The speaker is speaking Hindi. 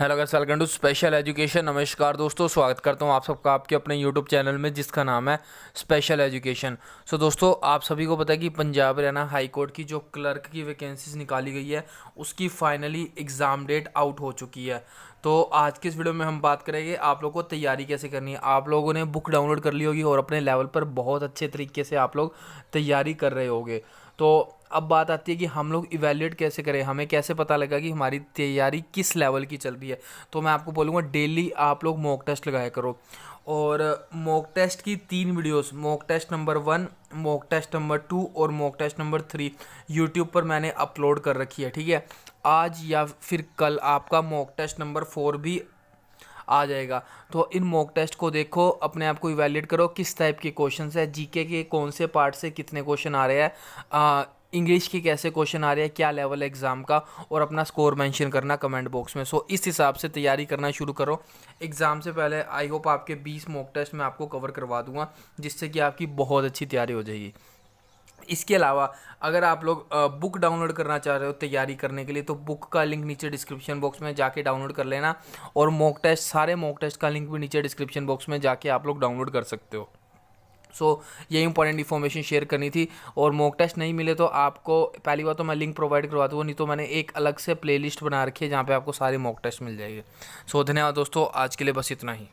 hello guys welcome to special education नमस्कार दोस्तों स्वागत करता हूँ आप सबका आपके अपने यूट्यूब चैनल में जिसका नाम है स्पेशल एजुकेशन सो दोस्तों आप सभी को पता है कि पंजाब हरियाणा हाई कोर्ट की जो क्लर्क की वैकेंसीज निकाली गई है उसकी फाइनली एग्ज़ाम डेट आउट हो चुकी है तो आज की इस वीडियो में हम बात करेंगे आप लोगों को तैयारी कैसे करनी है आप लोगों ने बुक डाउनलोड कर ली होगी और अपने लेवल पर बहुत अच्छे तरीके से आप लोग तैयारी कर रहे होगे तो अब बात आती है कि हम लोग इवेल्यूएट कैसे करें हमें कैसे पता लगा कि हमारी तैयारी किस लेवल की चल रही है तो मैं आपको बोलूँगा डेली आप लोग मॉक टेस्ट लगाया करो और मॉक टेस्ट की तीन videos mock test number one mock test number two और mock test number three YouTube पर मैंने अपलोड कर रखी है ठीक है आज या फिर कल आपका मॉक टेस्ट नंबर फोर भी आ जाएगा तो इन मॉक टेस्ट को देखो अपने आप को इवेल्यूट करो किस टाइप के क्वेश्चन है जीके के कौन से पार्ट से कितने क्वेश्चन आ रहे हैं इंग्लिश की कैसे क्वेश्चन आ रहे हैं क्या लेवल है एग्ज़ाम का और अपना स्कोर मेंशन करना कमेंट बॉक्स में सो so, इस हिसाब से तैयारी करना शुरू करो एग्ज़ाम से पहले आई होप आपके 20 मॉक टेस्ट मैं आपको कवर करवा दूंगा जिससे कि आपकी बहुत अच्छी तैयारी हो जाएगी इसके अलावा अगर आप लोग बुक डाउनलोड करना चाह रहे हो तैयारी करने के लिए तो बुक का लिंक नीचे डिस्क्रिप्शन बॉक्स में जाके डाउनलोड कर लेना और मॉक टेस्ट सारे मॉक टेस्ट का लिंक भी नीचे डिस्क्रिप्शन बॉक्स में जाके आप लोग डाउनलोड कर सकते हो सो so, ये इंपॉर्टेंट इन्फॉर्मेशन शेयर करनी थी और मॉक टेस्ट नहीं मिले तो आपको पहली बार तो मैं लिंक प्रोवाइड करवा दूँगा नहीं तो मैंने एक अलग से प्लेलिस्ट बना रखी है जहाँ पे आपको सारे मॉक टेस्ट मिल जाएंगे सो so, धन्यवाद दोस्तों आज के लिए बस इतना ही